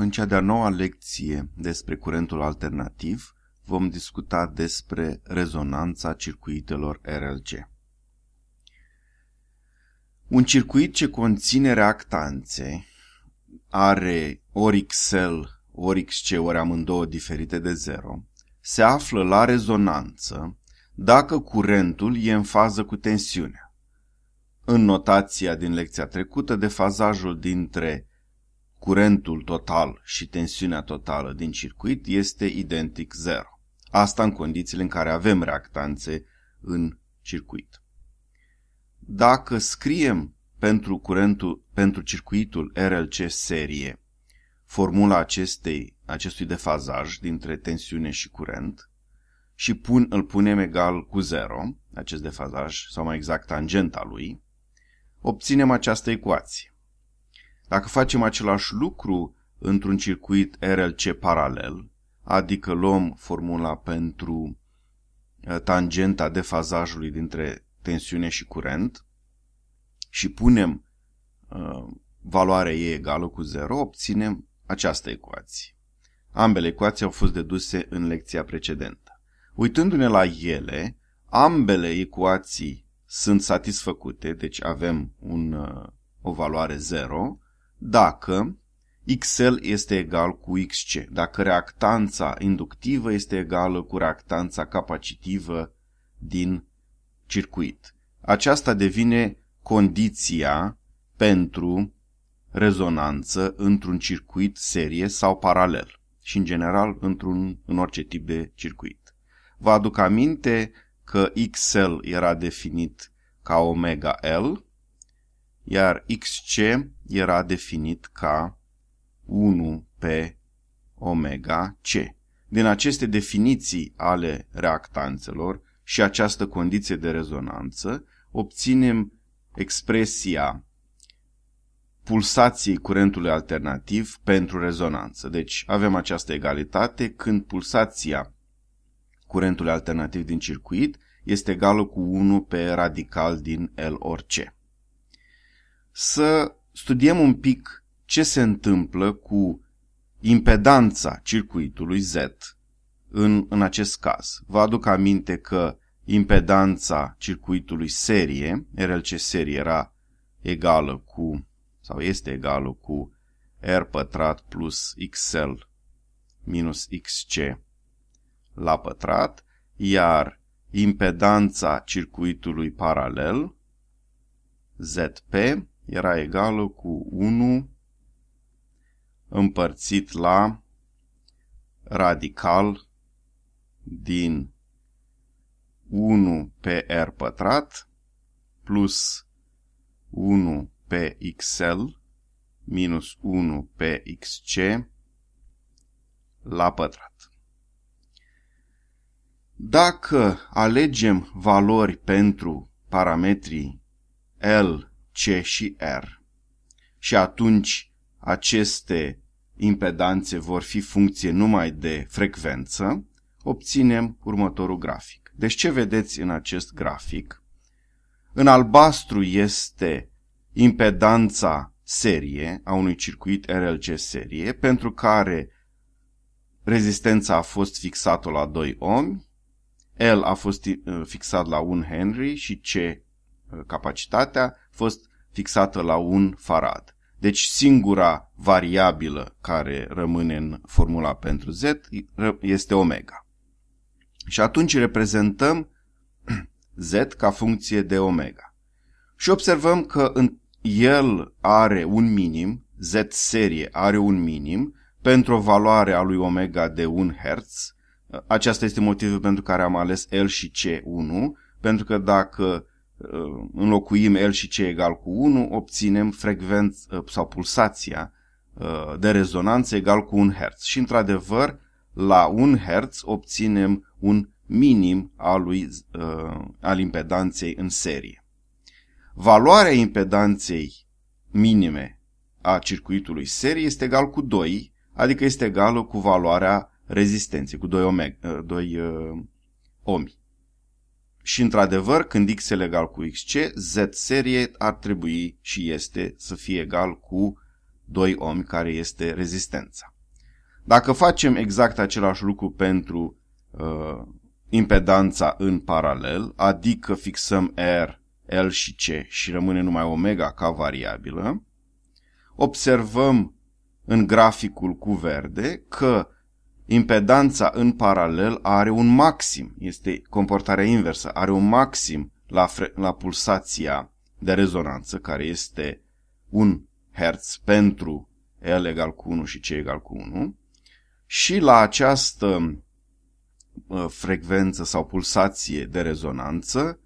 În cea de-a noua lecție despre curentul alternativ vom discuta despre rezonanța circuitelor RLC. Un circuit ce conține reactanțe are ori XL, ori XC, ori amândouă diferite de 0, se află la rezonanță dacă curentul e în fază cu tensiunea. În notația din lecția trecută, defazajul dintre curentul total și tensiunea totală din circuit este identic 0. Asta în condițiile în care avem reactanțe în circuit. Dacă scriem pentru, curentul, pentru circuitul RLC serie formula acestei, acestui defazaj dintre tensiune și curent și pun, îl punem egal cu 0, acest defazaj, sau mai exact tangenta lui, obținem această ecuație dacă facem același lucru într-un circuit RLC paralel, adică luăm formula pentru uh, tangenta defazajului dintre tensiune și curent și punem uh, valoarea E egală cu 0, obținem această ecuație. Ambele ecuații au fost deduse în lecția precedentă. Uitându-ne la ele, ambele ecuații sunt satisfăcute, deci avem un, uh, o valoare 0, dacă XL este egal cu XC, dacă reactanța inductivă este egală cu reactanța capacitivă din circuit. Aceasta devine condiția pentru rezonanță într-un circuit serie sau paralel și în general într-un, în orice tip de circuit. Vă aduc aminte că XL era definit ca omega L, iar xc era definit ca 1 pe omega c. Din aceste definiții ale reactanțelor și această condiție de rezonanță, obținem expresia pulsației curentului alternativ pentru rezonanță. Deci avem această egalitate când pulsația curentului alternativ din circuit este egală cu 1 pe radical din L or C să studiem un pic ce se întâmplă cu impedanța circuitului Z în, în acest caz. Vă aduc aminte că impedanța circuitului serie, RLC serie era egală cu, sau este egală cu R pătrat plus XL minus XC la pătrat, iar impedanța circuitului paralel ZP era egală cu 1 împărțit la radical din 1 pe r pătrat plus 1 pe xl minus 1 pe xc la pătrat. Dacă alegem valori pentru parametrii L, C și R. Și atunci aceste impedanțe vor fi funcție numai de frecvență, obținem următorul grafic. Deci ce vedeți în acest grafic? În albastru este impedanța serie a unui circuit RLC serie, pentru care rezistența a fost fixată la 2 ohmi, L a fost uh, fixat la 1 Henry și C uh, capacitatea, fost fixată la un farad. Deci singura variabilă care rămâne în formula pentru Z este omega. Și atunci reprezentăm Z ca funcție de omega. Și observăm că în el are un minim, Z serie are un minim, pentru o valoare a lui omega de 1 Hz. Aceasta este motivul pentru care am ales L și C1, pentru că dacă Uh, înlocuim L și C egal cu 1, obținem frecvență uh, sau pulsația uh, de rezonanță egal cu 1 Hz. Și într-adevăr, la 1 Hz obținem un minim al, lui, al impedanței în serie. Valoarea impedanței minime a circuitului serie este egal cu 2, adică este egală cu valoarea rezistenței, cu 2 ohm. 2 ohmi. Și într-adevăr, când x e egal cu xc, z serie ar trebui și este să fie egal cu 2 ohmi, care este rezistența. Dacă facem exact același lucru pentru uh, impedanța în paralel, adică fixăm R, L și C și rămâne numai omega ca variabilă, observăm în graficul cu verde că impedanța în paralel are un maxim, este comportarea inversă, are un maxim la, fre- la pulsația de rezonanță, care este 1 Hz pentru L egal cu 1 și C egal cu 1, și la această frecvență sau pulsație de rezonanță,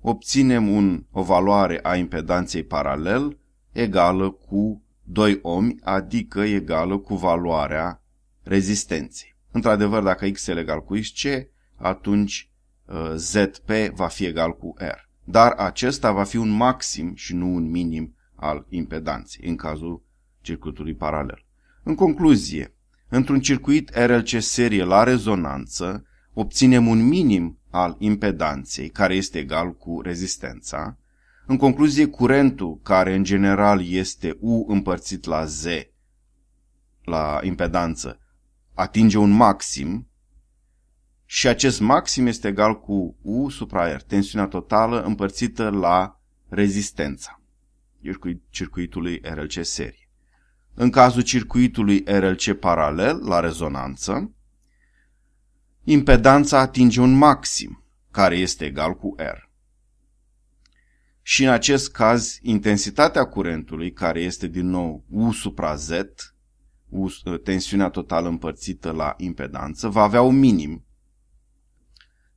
obținem un, o valoare a impedanței paralel egală cu 2 ohmi, adică egală cu valoarea rezistenței. Într-adevăr, dacă x e egal cu xc, atunci uh, zp va fi egal cu r. Dar acesta va fi un maxim și nu un minim al impedanței, în cazul circuitului paralel. În concluzie, într-un circuit RLC serie la rezonanță, obținem un minim al impedanței, care este egal cu rezistența. În concluzie, curentul, care în general este U împărțit la Z, la impedanță, atinge un maxim și acest maxim este egal cu U supra R, tensiunea totală împărțită la rezistența circuitului RLC serie. În cazul circuitului RLC paralel la rezonanță, impedanța atinge un maxim, care este egal cu R. Și în acest caz, intensitatea curentului, care este din nou U supra Z, Uh, tensiunea totală împărțită la impedanță, va avea un minim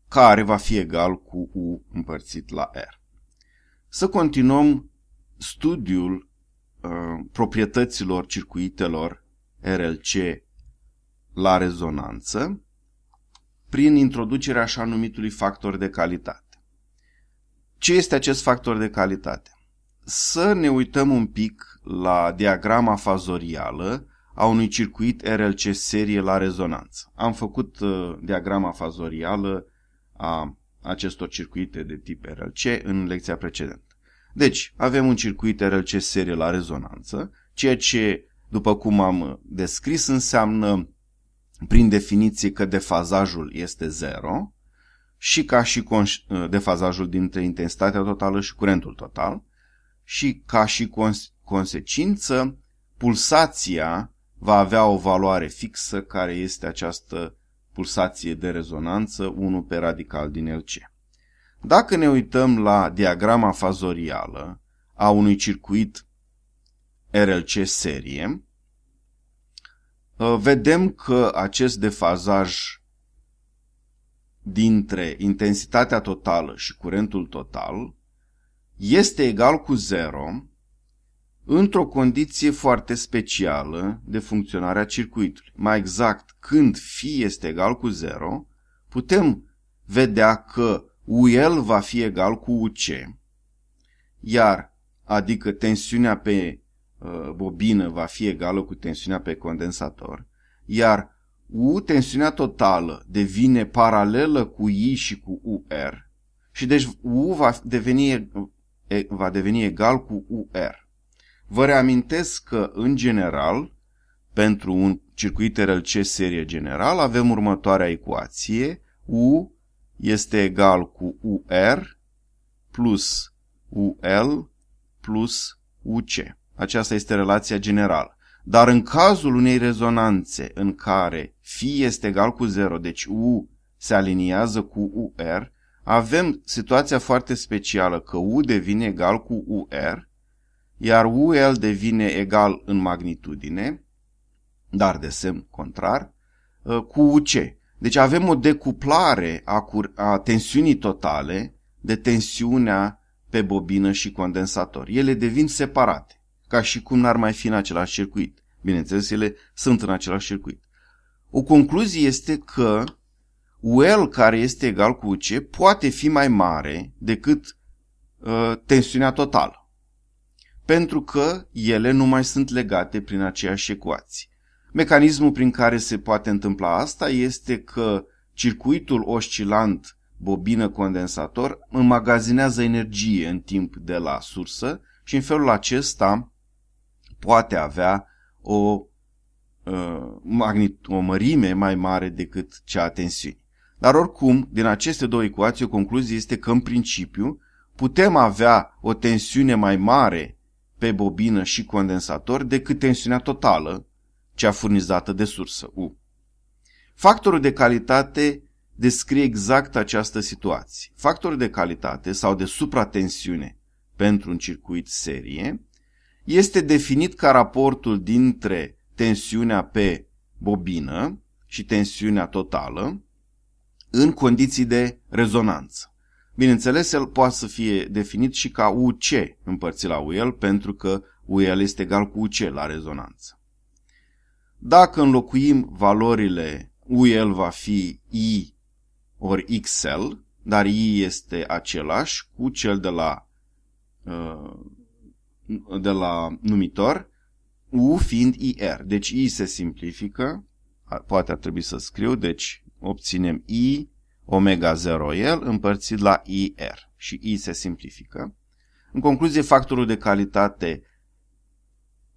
care va fi egal cu U împărțit la R. Să continuăm studiul uh, proprietăților circuitelor RLC la rezonanță prin introducerea așa numitului factor de calitate. Ce este acest factor de calitate? Să ne uităm un pic la diagrama fazorială a unui circuit RLC serie la rezonanță. Am făcut uh, diagrama fazorială a acestor circuite de tip RLC în lecția precedentă. Deci, avem un circuit RLC serie la rezonanță, ceea ce, după cum am uh, descris, înseamnă prin definiție că defazajul este 0 și ca și uh, defazajul dintre intensitatea totală și curentul total și ca și cons consecință pulsația va avea o valoare fixă care este această pulsație de rezonanță 1 pe radical din LC. Dacă ne uităm la diagrama fazorială a unui circuit RLC serie, uh, vedem că acest defazaj dintre intensitatea totală și curentul total este egal cu 0 într-o condiție foarte specială de funcționare a circuitului. Mai exact, când fi este egal cu 0, putem vedea că UL va fi egal cu UC, iar adică tensiunea pe uh, bobină va fi egală cu tensiunea pe condensator, iar U, tensiunea totală, devine paralelă cu I și cu UR și deci U va deveni, va deveni egal cu UR. Vă reamintesc că, în general, pentru un circuit RLC serie general, avem următoarea ecuație. U este egal cu UR plus UL plus UC. Aceasta este relația generală. Dar în cazul unei rezonanțe în care fi este egal cu 0, deci U se aliniază cu UR, avem situația foarte specială că U devine egal cu UR iar UL devine egal în magnitudine, dar de semn contrar, uh, cu UC. Deci avem o decuplare a, cur- a tensiunii totale de tensiunea pe bobină și condensator. Ele devin separate, ca și cum n-ar mai fi în același circuit. Bineînțeles, ele sunt în același circuit. O concluzie este că UL care este egal cu UC poate fi mai mare decât uh, tensiunea totală pentru că ele nu mai sunt legate prin aceeași ecuație. Mecanismul prin care se poate întâmpla asta este că circuitul oscilant bobină-condensator înmagazinează energie în timp de la sursă și în felul acesta poate avea o, uh, o mărime mai mare decât cea a tensiunii. Dar oricum, din aceste două ecuații, o concluzie este că în principiu putem avea o tensiune mai mare pe bobină și condensator decât tensiunea totală, cea furnizată de sursă U. Factorul de calitate descrie exact această situație. Factorul de calitate sau de supratensiune pentru un circuit serie este definit ca raportul dintre tensiunea pe bobină și tensiunea totală în condiții de rezonanță. Bineînțeles, el poate să fie definit și ca UC împărțit la UL, pentru că UL este egal cu UC la rezonanță. Dacă înlocuim valorile, UL va fi I ori XL, dar I este același cu cel de la, uh, de la numitor, U fiind IR. Deci I se simplifică, poate ar trebui să scriu, deci obținem I omega 0 el împărțit la IR și I se simplifică. În concluzie, factorul de calitate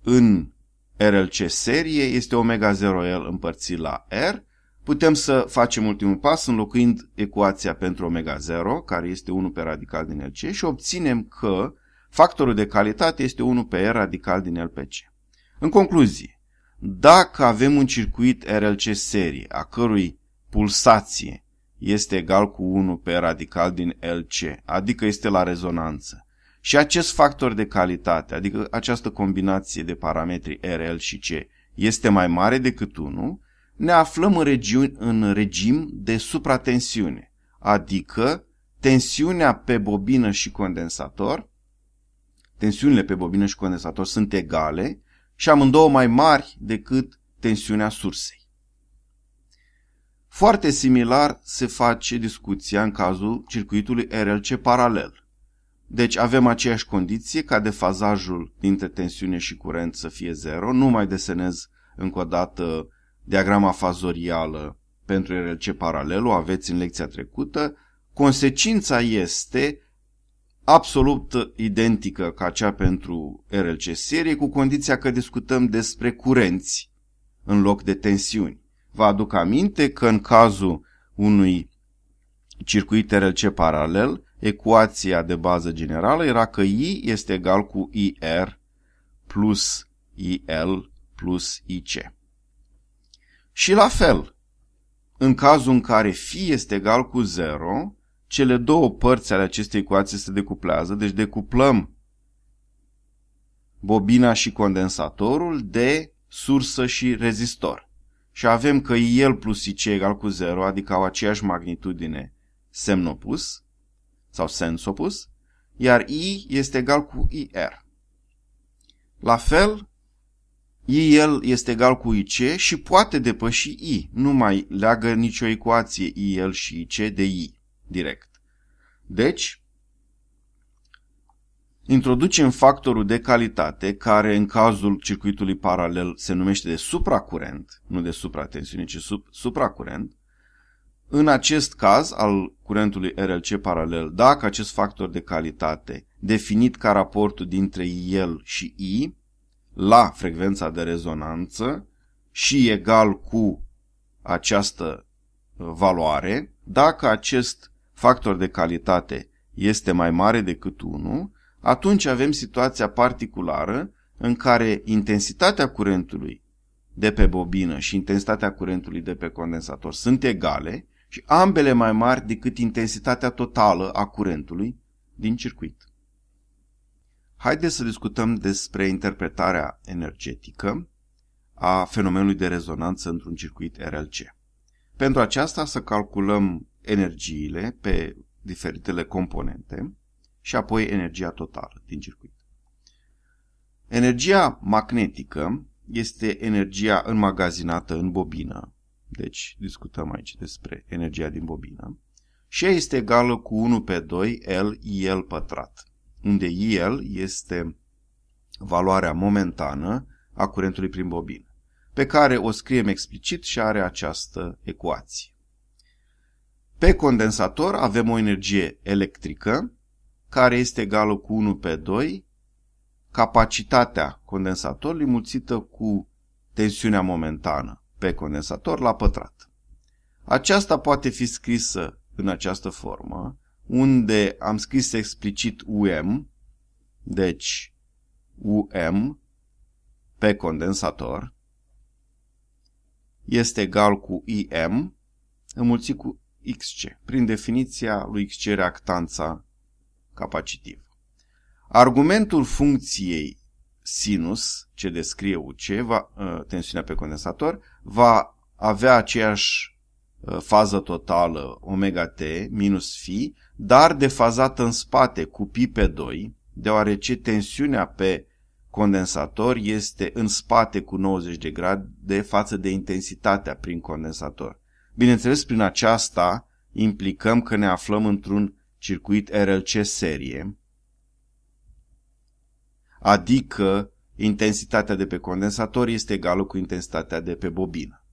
în RLC serie este omega 0 el împărțit la R. Putem să facem ultimul pas înlocuind ecuația pentru omega 0, care este 1 pe radical din LC, și obținem că factorul de calitate este 1 pe R radical din LPC. În concluzie, dacă avem un circuit RLC serie, a cărui pulsație este egal cu 1 pe radical din LC, adică este la rezonanță. Și acest factor de calitate, adică această combinație de parametri RL și C, este mai mare decât 1, ne aflăm în, regiuni, în regim de supratensiune, adică tensiunea pe bobină și condensator, tensiunile pe bobină și condensator sunt egale și amândouă mai mari decât tensiunea sursei. Foarte similar se face discuția în cazul circuitului RLC paralel. Deci avem aceeași condiție ca defazajul dintre tensiune și curent să fie 0. Nu mai desenez încă o dată diagrama fazorială pentru RLC paralel, o aveți în lecția trecută. Consecința este absolut identică ca cea pentru RLC serie, cu condiția că discutăm despre curenți în loc de tensiuni. Vă aduc aminte că în cazul unui circuit RLC paralel, ecuația de bază generală era că I este egal cu IR plus IL plus IC. Și la fel, în cazul în care fi este egal cu 0, cele două părți ale acestei ecuații se decuplează, deci decuplăm bobina și condensatorul de sursă și rezistor și avem că IL plus IC egal cu 0, adică au aceeași magnitudine semn opus sau sens opus, iar I este egal cu IR. La fel, IL este egal cu IC și poate depăși I. Nu mai leagă nicio ecuație IL și IC de I direct. Deci, introducem factorul de calitate, care în cazul circuitului paralel se numește de supracurent, nu de supratensiune, ci sub, supracurent, în acest caz al curentului RLC paralel, dacă acest factor de calitate, definit ca raportul dintre el și I, la frecvența de rezonanță și egal cu această uh, valoare, dacă acest factor de calitate este mai mare decât 1, atunci avem situația particulară în care intensitatea curentului de pe bobină și intensitatea curentului de pe condensator sunt egale și ambele mai mari decât intensitatea totală a curentului din circuit. Haideți să discutăm despre interpretarea energetică a fenomenului de rezonanță într-un circuit RLC. Pentru aceasta să calculăm energiile pe diferitele componente, și apoi energia totală din circuit. Energia magnetică este energia înmagazinată în bobină, deci discutăm aici despre energia din bobină, și ea este egală cu 1 pe 2 L IL pătrat, unde IL este valoarea momentană a curentului prin bobină, pe care o scriem explicit și are această ecuație. Pe condensator avem o energie electrică care este egală cu 1 pe 2, capacitatea condensatorului mulțită cu tensiunea momentană pe condensator la pătrat. Aceasta poate fi scrisă în această formă, unde am scris explicit UM, deci UM pe condensator, este egal cu IM înmulțit cu XC, prin definiția lui XC reactanța capacitiv. Argumentul funcției sinus, ce descrie UC, va, ă, tensiunea pe condensator, va avea aceeași ă, fază totală omega t minus fi, dar defazată în spate cu pi pe 2, deoarece tensiunea pe condensator este în spate cu 90 de grade față de intensitatea prin condensator. Bineînțeles, prin aceasta implicăm că ne aflăm într-un circuit RLC serie, adică intensitatea de pe condensator este egală cu intensitatea de pe bobină.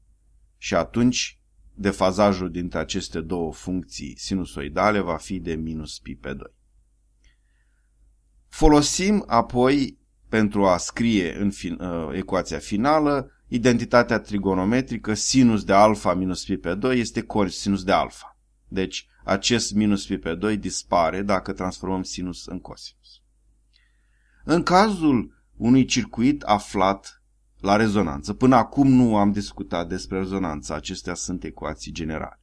Și atunci defazajul dintre aceste două funcții sinusoidale va fi de minus pi pe 2. Folosim apoi, pentru a scrie în fin, uh, ecuația finală, identitatea trigonometrică sinus de alfa minus pi pe 2 este cosinus de alfa. Deci, acest minus pi pe 2 dispare dacă transformăm sinus în cosinus. În cazul unui circuit aflat la rezonanță, până acum nu am discutat despre rezonanță, acestea sunt ecuații generale.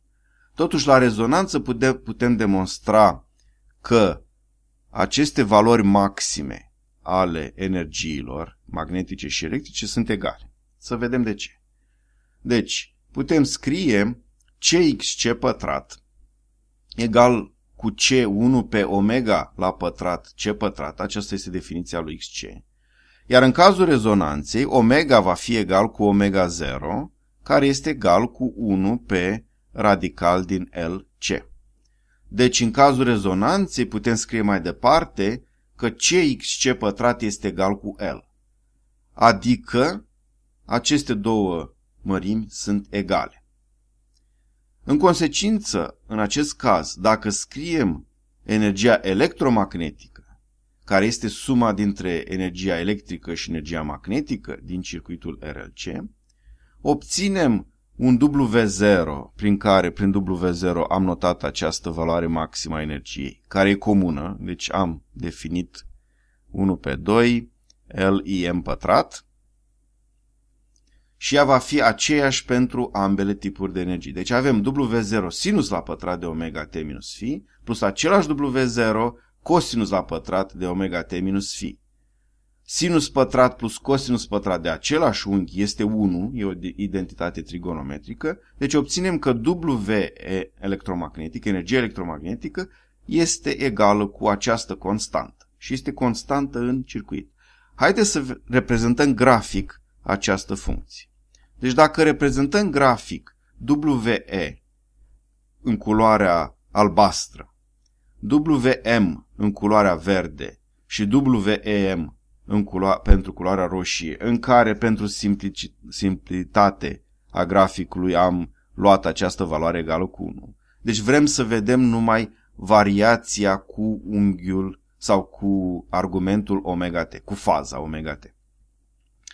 Totuși, la rezonanță putem, putem demonstra că aceste valori maxime ale energiilor magnetice și electrice sunt egale. Să vedem de ce. Deci, putem scrie CXC pătrat egal cu C 1 pe omega la pătrat C pătrat, aceasta este definiția lui XC. Iar în cazul rezonanței, omega va fi egal cu omega 0, care este egal cu 1 pe radical din LC. Deci în cazul rezonanței putem scrie mai departe că CXC pătrat este egal cu L. Adică aceste două mărimi sunt egale. În consecință, în acest caz, dacă scriem energia electromagnetică, care este suma dintre energia electrică și energia magnetică din circuitul RLC, obținem un W0 prin care, prin W0, am notat această valoare maximă a energiei, care e comună, deci am definit 1 pe 2 LIM pătrat, și ea va fi aceeași pentru ambele tipuri de energie. Deci avem W0 sinus la pătrat de omega t minus phi plus același W0 cosinus la pătrat de omega t minus phi. Sinus pătrat plus cosinus pătrat de același unghi este 1, e o identitate trigonometrică, deci obținem că W electromagnetic, energie electromagnetică, este egală cu această constantă și este constantă în circuit. Haideți să reprezentăm grafic această funcție. Deci dacă reprezentăm grafic WE în culoarea albastră, WM în culoarea verde și WEM în culo- pentru culoarea roșie, în care pentru simplici- simplitate a graficului am luat această valoare egală cu 1. Deci vrem să vedem numai variația cu unghiul sau cu argumentul omega t, cu faza omega t.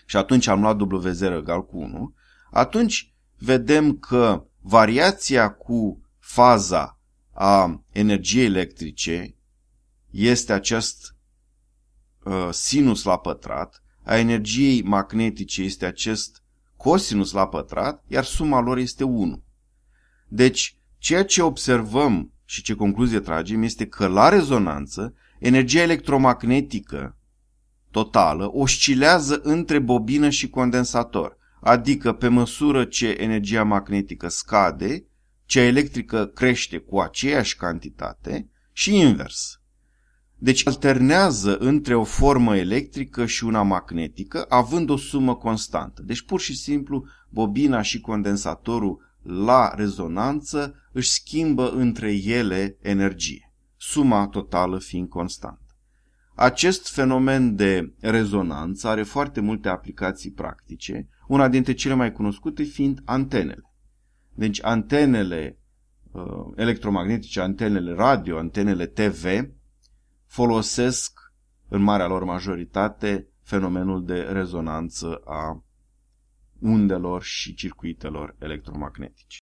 Și atunci am luat W0 egal cu 1 atunci vedem că variația cu faza a energiei electrice este acest uh, sinus la pătrat, a energiei magnetice este acest cosinus la pătrat, iar suma lor este 1. Deci, ceea ce observăm și ce concluzie tragem este că la rezonanță, energia electromagnetică totală oscilează între bobină și condensator adică pe măsură ce energia magnetică scade, cea electrică crește cu aceeași cantitate și invers. Deci alternează între o formă electrică și una magnetică, având o sumă constantă. Deci pur și simplu bobina și condensatorul la rezonanță își schimbă între ele energie, suma totală fiind constantă. Acest fenomen de rezonanță are foarte multe aplicații practice, una dintre cele mai cunoscute fiind antenele. Deci antenele uh, electromagnetice, antenele radio, antenele TV folosesc în marea lor majoritate fenomenul de rezonanță a undelor și circuitelor electromagnetice.